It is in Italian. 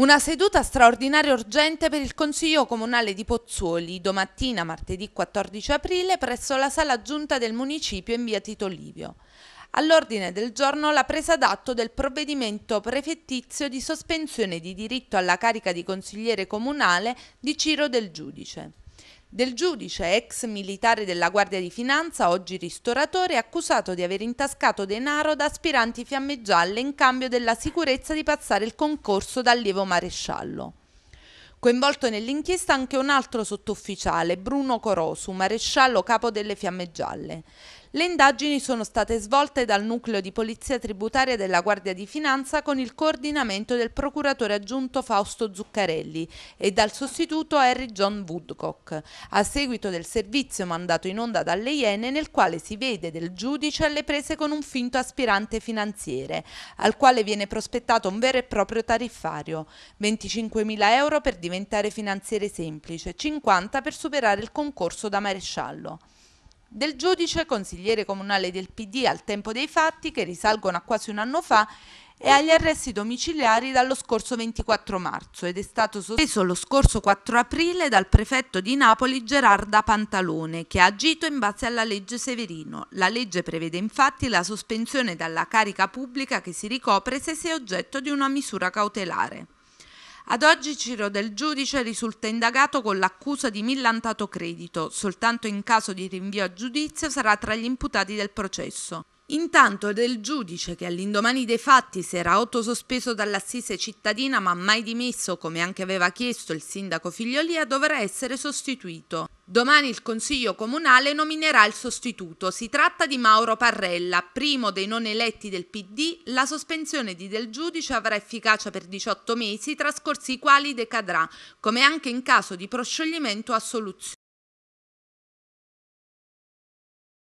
Una seduta straordinaria urgente per il Consiglio Comunale di Pozzuoli, domattina martedì 14 aprile presso la sala giunta del municipio in via Tito Livio. All'ordine del giorno la presa d'atto del provvedimento prefettizio di sospensione di diritto alla carica di consigliere comunale di Ciro del Giudice del giudice ex militare della Guardia di Finanza, oggi ristoratore, accusato di aver intascato denaro da aspiranti fiamme gialle in cambio della sicurezza di passare il concorso da allievo maresciallo. Coinvolto nell'inchiesta anche un altro sottufficiale, Bruno Corosu, maresciallo capo delle Fiamme Gialle. Le indagini sono state svolte dal nucleo di polizia tributaria della Guardia di Finanza con il coordinamento del procuratore aggiunto Fausto Zuccarelli e dal sostituto Harry John Woodcock, a seguito del servizio mandato in onda dalle Iene nel quale si vede del giudice alle prese con un finto aspirante finanziere, al quale viene prospettato un vero e proprio tariffario, 25.000 euro per diventare finanziere semplice, 50 per superare il concorso da maresciallo del giudice consigliere comunale del PD al tempo dei fatti che risalgono a quasi un anno fa e agli arresti domiciliari dallo scorso 24 marzo ed è stato sospeso lo scorso 4 aprile dal prefetto di Napoli Gerarda Pantalone che ha agito in base alla legge Severino. La legge prevede infatti la sospensione dalla carica pubblica che si ricopre se si è oggetto di una misura cautelare. Ad oggi Ciro del Giudice risulta indagato con l'accusa di millantato credito, soltanto in caso di rinvio a giudizio sarà tra gli imputati del processo. Intanto del giudice che all'indomani dei fatti si era autosospeso dall'assise cittadina ma mai dimesso come anche aveva chiesto il sindaco Figliolia dovrà essere sostituito. Domani il Consiglio Comunale nominerà il sostituto. Si tratta di Mauro Parrella, primo dei non eletti del PD. La sospensione di Del Giudice avrà efficacia per 18 mesi, trascorsi i quali decadrà, come anche in caso di proscioglimento assoluzione.